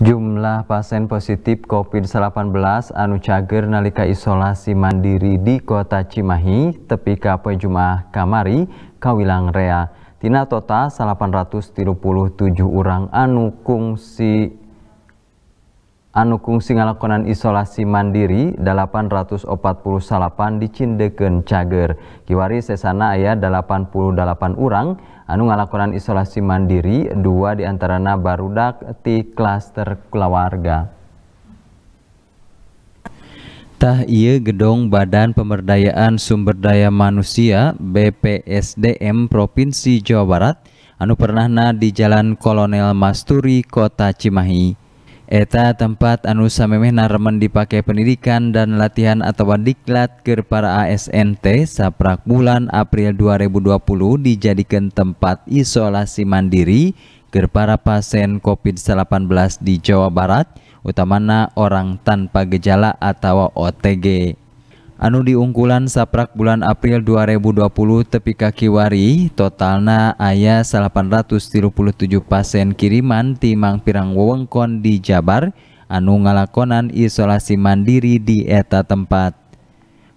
Jumlah pasien positif COVID-19 anu cager nalika isolasi mandiri di kota Cimahi tepi Kapoy Jumaah kamari kawilang rea. Tina total 837 orang anu kungsi anu kungsi ngalakonan isolasi mandiri 848 dicindeken cager kiwari sesana ayah 88 orang anu ngalakonan isolasi mandiri dua diantarana barudak ti klaster keluarga Tah iya gedong Badan Pemberdayaan Sumber Daya Manusia BPSDM Provinsi Jawa Barat anu pernahna di Jalan Kolonel Masturi Kota Cimahi. Eta tempat anu samemeh naremen dipakai pendidikan dan latihan atau diklat ke para ASNT saprak bulan April 2020 dijadikan tempat isolasi mandiri ke para pasien COVID-19 di Jawa Barat, utamana orang tanpa gejala atau OTG anu diungkulan saprak bulan April 2020 tepi kaki wari totalna ayah 837 pasien kiriman timang pirang wewengkon di Jabar anu ngalakonan isolasi mandiri di eta tempat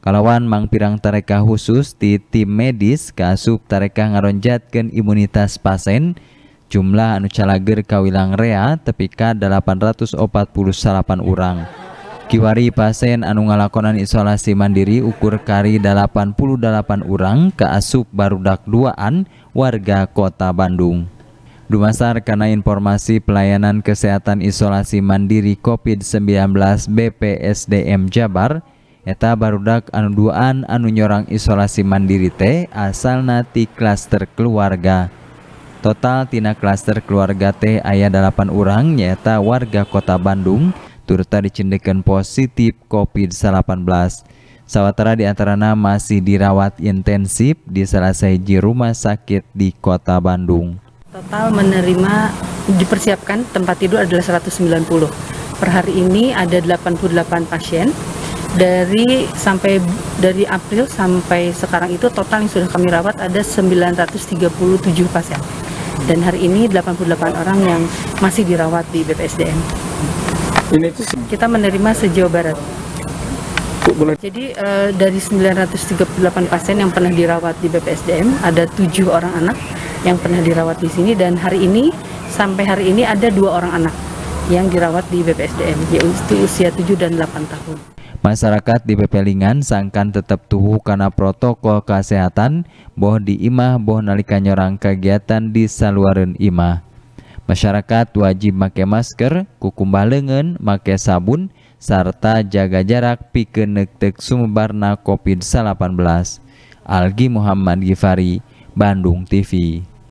kalawan mang pirang tarekah khusus di tim medis kasup tarekah ngaronjatkan imunitas pasien jumlah anu calager kawilang rea tepika 848 orang Kiwari pasien anu ngalakonan isolasi mandiri ukur kari 88 orang ke asup barudak duaan warga kota Bandung. Dumasar karena informasi pelayanan kesehatan isolasi mandiri COVID-19 BPSDM Jabar, eta barudak anu duaan anu nyorang isolasi mandiri t asal nati klaster keluarga. Total tina klaster keluarga t ayah 8 orang nyata warga kota Bandung, turut dicendekan positif COVID-19. Sawatara di antaranya masih dirawat intensif di salah satu rumah sakit di kota Bandung. Total menerima dipersiapkan tempat tidur adalah 190. Per hari ini ada 88 pasien. Dari sampai dari April sampai sekarang itu total yang sudah kami rawat ada 937 pasien. Dan hari ini 88 orang yang masih dirawat di BPSDM ini tuh kita menerima sejauh barat jadi uh, dari 938 pasien yang pernah dirawat di BPSDM ada tujuh orang anak yang pernah dirawat di sini dan hari ini sampai hari ini ada dua orang anak yang dirawat di BPSDM yaitu usia 7 dan 8 tahun. Masyarakat di Pepelingan sangkan tetap tuhu karena protokol kesehatan, boh di imah, boh nalikanya orang kegiatan di saluaran imah. Masyarakat wajib pakai masker, kukumbah lengan, pakai sabun, serta jaga jarak pikeun sumbar sumebarna COVID-19. Algi Muhammad Gifari, Bandung TV.